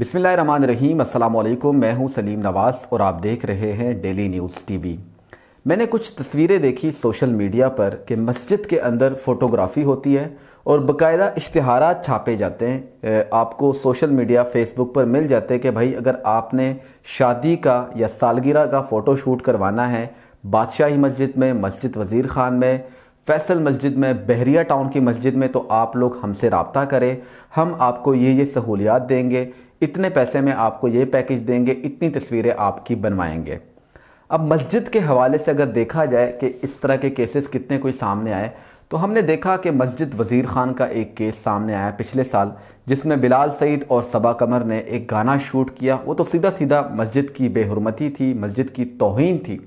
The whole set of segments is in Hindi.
रहीम अल्लाम मैं हूं सलीम नवाज़ और आप देख रहे हैं डेली न्यूज़ टीवी मैंने कुछ तस्वीरें देखी सोशल मीडिया पर कि मस्जिद के अंदर फ़ोटोग्राफ़ी होती है और बाकायदा इश्तहार छापे जाते हैं आपको सोशल मीडिया फेसबुक पर मिल जाते हैं कि भाई अगर आपने शादी का या सालगिरह का फ़ोटो शूट करवाना है बादशाही मस्जिद में मस्जिद वज़ीर ख़ान में फैसल मस्जिद में बहरिया टाउन की मस्जिद में तो आप लोग हमसे रबता करें हम आपको ये ये सहूलियात देंगे इतने पैसे में आपको ये पैकेज देंगे इतनी तस्वीरें आपकी बनवाएंगे अब मस्जिद के हवाले से अगर देखा जाए कि इस तरह के केसेस कितने कोई सामने आए तो हमने देखा कि मस्जिद वज़ीर ख़ान का एक केस सामने आया पिछले साल जिसमें बिलाल सईद और सबा कमर ने एक गाना शूट किया वो तो सीधा सीधा मस्जिद की बेहरमती थी मस्जिद की तोहन थी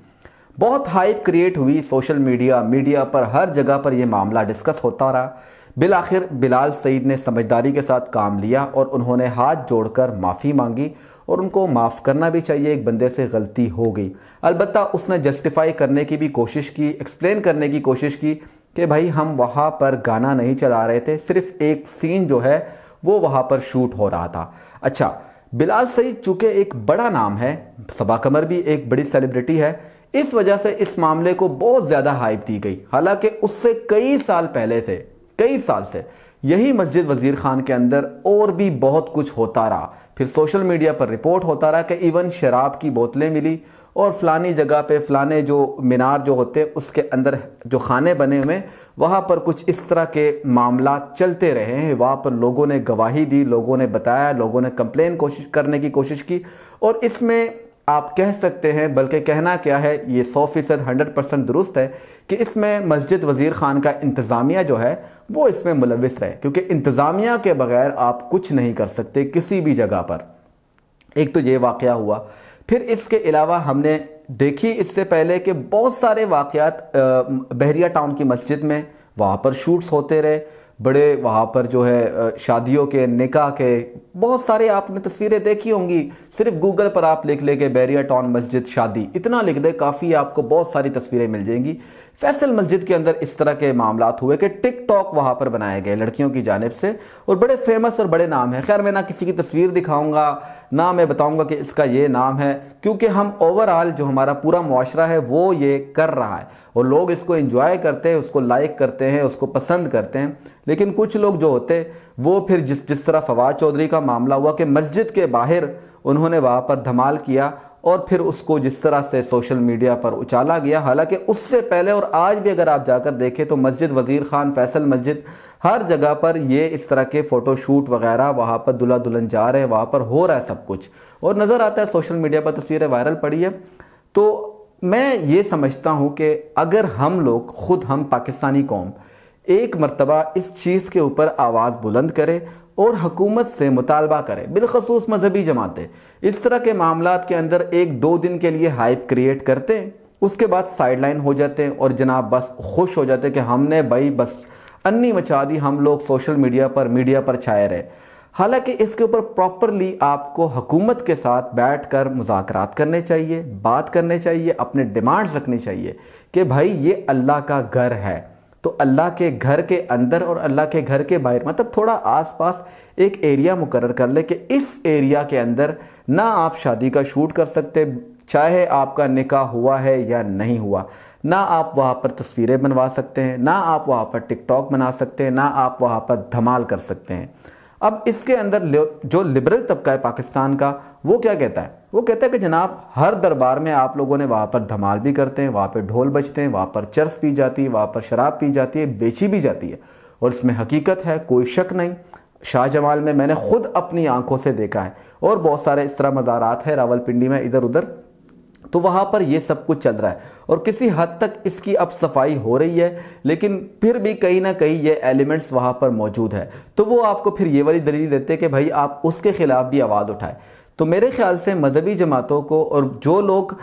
बहुत हाइप क्रिएट हुई सोशल मीडिया मीडिया पर हर जगह पर यह मामला डिस्कस होता रहा बिल आखिर बिलाल सईद ने समझदारी के साथ काम लिया और उन्होंने हाथ जोड़कर माफ़ी मांगी और उनको माफ़ करना भी चाहिए एक बंदे से गलती हो गई अलबत्त उसने जस्टिफाई करने की भी कोशिश की एक्सप्लेन करने की कोशिश की कि भाई हम वहाँ पर गाना नहीं चला रहे थे सिर्फ एक सीन जो है वो वहाँ पर शूट हो रहा था अच्छा बिलाल सईद चूँकि एक बड़ा नाम है सबा कमर भी एक बड़ी सेलिब्रिटी है इस वजह से इस मामले को बहुत ज़्यादा हाइप दी गई हालांकि उससे कई साल पहले थे कई साल से यही मस्जिद वजीर खान के अंदर और भी बहुत कुछ होता रहा फिर सोशल मीडिया पर रिपोर्ट होता रहा कि इवन शराब की बोतलें मिली और फलानी जगह पे फलाने जो मीनार जो होते हैं उसके अंदर जो खाने बने हुए वहाँ पर कुछ इस तरह के मामला चलते रहे हैं वहाँ पर लोगों ने गवाही दी लोगों ने बताया लोगों ने कंप्लेन कोशिश करने की कोशिश की और इसमें आप कह सकते हैं बल्कि कहना क्या है ये सौ फीसद हंड्रेड परसेंट दुरुस्त है कि इसमें मस्जिद वज़ीर ख़ान का इंतज़ामिया जो है वो इसमें मुलविस रहे क्योंकि इंतज़ामिया के बगैर आप कुछ नहीं कर सकते किसी भी जगह पर एक तो ये वाक़ हुआ फिर इसके अलावा हमने देखी इससे पहले कि बहुत सारे वाक़ बहरिया टाउन की मस्जिद में वहाँ पर शूट्स होते रहे बड़े वहाँ पर जो है शादियों के निकाह के बहुत सारे आपने तस्वीरें देखी होंगी सिर्फ गूगल पर आप लिख लेंगे बैरिया टॉन मस्जिद शादी इतना लिख दे काफ़ी आपको बहुत सारी तस्वीरें मिल जाएंगी फैसल मस्जिद के अंदर इस तरह के मामला हुए कि टिकटॉक वहाँ पर बनाए गए लड़कियों की जानब से और बड़े फेमस और बड़े नाम हैं खैर मैं ना किसी की तस्वीर दिखाऊंगा ना मैं बताऊंगा कि इसका ये नाम है क्योंकि हम ओवरऑल जो हमारा पूरा मुआरा है वो ये कर रहा है और लोग इसको इंजॉय करते हैं उसको लाइक करते हैं उसको पसंद करते हैं लेकिन कुछ लोग जो होते वो फिर जिस जिस तरह फवाद चौधरी का मामला हुआ कि मस्जिद के बाहर उन्होंने वहाँ पर धमाल किया और फिर उसको जिस तरह से सोशल मीडिया पर उछाला गया हालांकि उससे पहले और आज भी अगर आप जाकर देखें तो मस्जिद वज़ीर ख़ान फैसल मस्जिद हर जगह पर ये इस तरह के फ़ोटोशूट वगैरह वहाँ पर दुल्हा दुल्हन जा रहे हैं वहाँ पर हो रहा है सब कुछ और नज़र आता है सोशल मीडिया पर तस्वीरें वायरल पड़ी है तो मैं ये समझता हूँ कि अगर हम लोग ख़ुद हम पाकिस्तानी कौम एक मरतबा इस चीज़ के ऊपर आवाज़ बुलंद करें और हकूमत से मुतालबा करें बिलखसूस मजहबी जमातें इस तरह के मामला के अंदर एक दो दिन के लिए हाइप क्रिएट करते हैं उसके बाद साइडलाइन हो जाते हैं और जनाब बस खुश हो जाते हैं कि हमने भाई बस अन्नी मचा दी हम लोग सोशल मीडिया पर मीडिया पर छाए रहे हालांकि इसके ऊपर प्रॉपरली आपको हकूमत के साथ बैठ कर मुजाकर करने चाहिए बात करने चाहिए अपने डिमांड्स रखनी चाहिए कि भाई ये अल्लाह का घर है तो अल्लाह के घर के अंदर और अल्लाह के घर के बाहर मतलब थोड़ा आसपास एक एरिया मुकर कर ले कि इस एरिया के अंदर ना आप शादी का शूट कर सकते चाहे आपका निकाह हुआ है या नहीं हुआ ना आप वहाँ पर तस्वीरें बनवा सकते हैं ना आप वहाँ पर टिकटॉक बना सकते हैं ना आप वहाँ पर धमाल कर सकते हैं अब इसके अंदर जो लिबरल तबका है पाकिस्तान का वो क्या कहता है वो कहता है कि जनाब हर दरबार में आप लोगों ने वहाँ पर धमाल भी करते हैं वहाँ पर ढोल बजते हैं वहाँ पर चर्स पी जाती है वहाँ पर शराब पी जाती है बेची भी जाती है और इसमें हकीकत है कोई शक नहीं शाह जमाल में मैंने खुद अपनी आंखों से देखा है और बहुत सारे इस तरह मज़ारात है रावलपिंडी में इधर उधर तो वहाँ पर ये सब कुछ चल रहा है और किसी हद तक इसकी अब सफाई हो रही है लेकिन फिर भी कहीं ना कहीं ये एलिमेंट्स वहाँ पर मौजूद है तो वो आपको फिर ये वाली दलील देते हैं कि भाई आप उसके ख़िलाफ़ भी आवाज़ उठाएं तो मेरे ख्याल से मजहबी जमातों को और जो लोग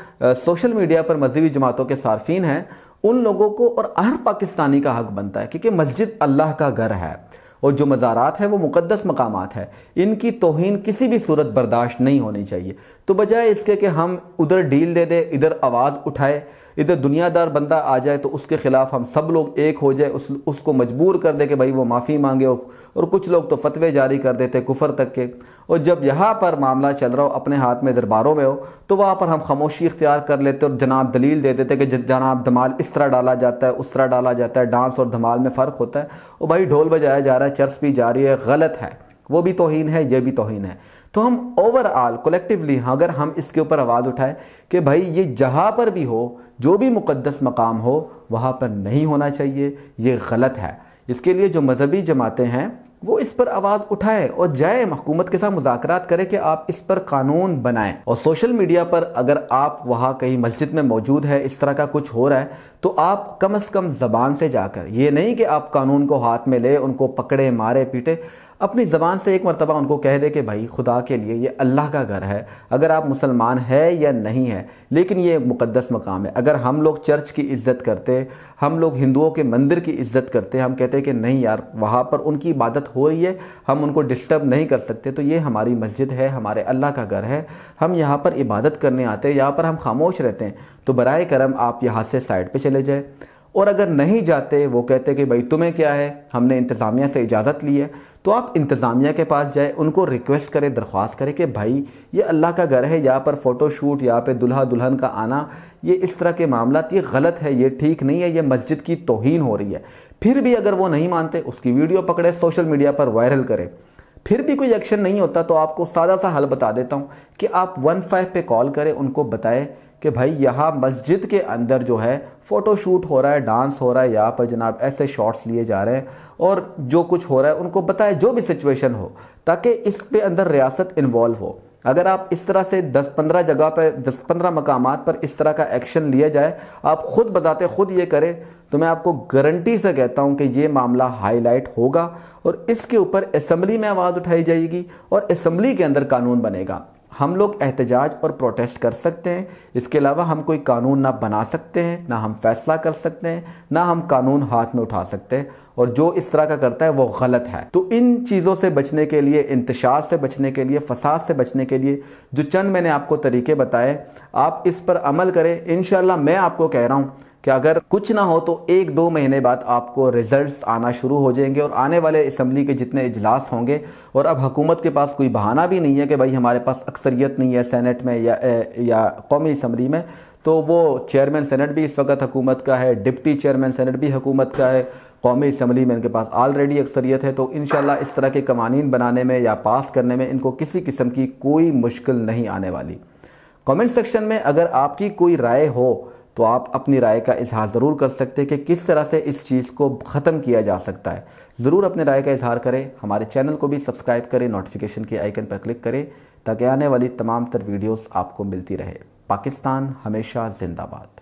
सोशल मीडिया पर मजहबी जमातों के सार्फिन हैं उन लोगों को और हर पाकिस्तानी का हक बनता है क्योंकि मस्जिद अल्लाह का घर है और जो मज़ारात है वो मुक़दस मकाम है इनकी तोहन किसी भी सूरत बर्दाश्त नहीं होनी चाहिए तो बजाय इसके कि हम उधर डील दे दें इधर आवाज़ उठाए इधर दुनियादार बंदा आ जाए तो उसके ख़िलाफ़ हम सब लोग एक हो जाए उस उसको मजबूर कर दे कि भाई वो माफ़ी मांगे और, और कुछ लोग तो फतवे जारी कर देते कुफर तक के और जब यहाँ पर मामला चल रहा हो अपने हाथ में दरबारों में हो तो वहाँ पर हम खामोशी इख्तियार कर लेते और जनाब दलील दे देते कि जनाब धमाल इस तरह डाला जाता है उस तरह डाला जाता है डांस और धमाल में फ़र्क होता है और भाई ढोल बजाया जा रहा है चर्च भी जा रही है गलत है वो भी तोहन है ये भी तोहन है तो हम ओवरऑल कलेक्टिवली अगर हम इसके ऊपर आवाज़ उठाएं कि भाई ये जहाँ पर भी हो जो भी मुकदस मकाम हो वहाँ पर नहीं होना चाहिए ये गलत है इसके लिए जो मजहबी जमातें हैं वो इस पर आवाज़ उठाए और जाए हुकूमत के साथ मुजाकरात करें कि आप इस पर कानून बनाएं और सोशल मीडिया पर अगर आप वहाँ कहीं मस्जिद में मौजूद है इस तरह का कुछ हो रहा है तो आप कम अज़ कम ज़बान से जाकर ये नहीं कि आप कानून को हाथ में ले उनको पकड़े मारे पीटे अपनी ज़बान से एक मरतबा उनको कह दे कि भाई खुदा के लिए ये अल्लाह का घर है अगर आप मुसलमान है या नहीं है लेकिन ये एक मुक़दस मकाम है अगर हम लोग चर्च की इज़्ज़त करते हम लोग हिंदुओं के मंदिर की इज़्ज़त करते हम कहते कि नहीं यार वहाँ पर उनकी इबादत हो रही है हम उनको डिस्टर्ब नहीं कर सकते तो ये हमारी मस्जिद है हमारे अल्लाह का घर है हम यहाँ पर इबादत करने आते हैं यहाँ पर हम खामोश रहते हैं तो बर करम आप यहाँ से साइड पर चले जाए और अगर नहीं जाते वो कहते कि भाई तुम्हें क्या है हमने इंतज़ामिया से इजाज़त ली है तो आप इंतज़ामिया के पास जाए उनको रिक्वेस्ट करें दरख्वास्त करें कि भाई ये अल्लाह का घर है यहाँ पर फ़ोटो शूट यहाँ पर दुल्हा दुल्हन का आना ये इस तरह के मामला ये गलत है ये ठीक नहीं है ये मस्जिद की तोहन हो रही है फिर भी अगर वो नहीं मानते उसकी वीडियो पकड़े सोशल मीडिया पर वायरल करें फिर भी कोई एक्शन नहीं होता तो आपको सादा सा हल बता देता हूँ कि आप वन फाइव पे कॉल करें उनको बताएं कि भाई यहाँ मस्जिद के अंदर जो है फ़ोटोशूट हो रहा है डांस हो रहा है यहाँ पर जनाब ऐसे शॉट्स लिए जा रहे हैं और जो कुछ हो रहा है उनको बताए जो भी सिचुएशन हो ताकि इस पे अंदर रियासत इन्वॉल्व हो अगर आप इस तरह से 10-15 जगह पर 10-15 मकाम पर इस तरह का एक्शन लिया जाए आप खुद बताते खुद ये करें तो मैं आपको गारंटी से कहता हूं कि ये मामला हाईलाइट होगा और इसके ऊपर असम्बली में आवाज़ उठाई जाएगी और असम्बली के अंदर कानून बनेगा हम लोग एहतजाज और प्रोटेस्ट कर सकते हैं इसके अलावा हम कोई कानून ना बना सकते हैं ना हम फैसला कर सकते हैं ना हम कानून हाथ में उठा सकते हैं और जो इस तरह का करता है वो गलत है तो इन चीज़ों से बचने के लिए इंतशार से बचने के लिए फसाद से बचने के लिए जो चंद मैंने आपको तरीके बताए आप इस पर अमल करें इन मैं आपको कह रहा हूँ कि अगर कुछ ना हो तो एक दो महीने बाद आपको रिजल्ट्स आना शुरू हो जाएंगे और आने वाले असम्बली के जितने इजलास होंगे और अब हुकूमत के पास कोई बहाना भी नहीं है कि भाई हमारे पास अक्सरियत नहीं है सेनेट में या या कौमी इसम्बली में तो वो चेयरमैन सेनेट भी इस वक्त हुकूमत का है डिप्टी चेयरमैन सेनेट भी हुकूमत का है कौमी इसम्बली में इनके पास ऑलरेडी अक्सरियत है तो इन इस तरह के कवानीन बनाने में या पास करने में इनको किसी किस्म की कोई मुश्किल नहीं आने वाली कमेंट सेक्शन में अगर आपकी कोई राय हो तो आप अपनी राय का इजहार ज़रूर कर सकते हैं कि किस तरह से इस चीज़ को ख़त्म किया जा सकता है ज़रूर अपनी राय का इजहार करें हमारे चैनल को भी सब्सक्राइब करें नोटिफिकेशन के आइकन पर क्लिक करें ताकि आने वाली तमाम तर वीडियोस आपको मिलती रहे पाकिस्तान हमेशा जिंदाबाद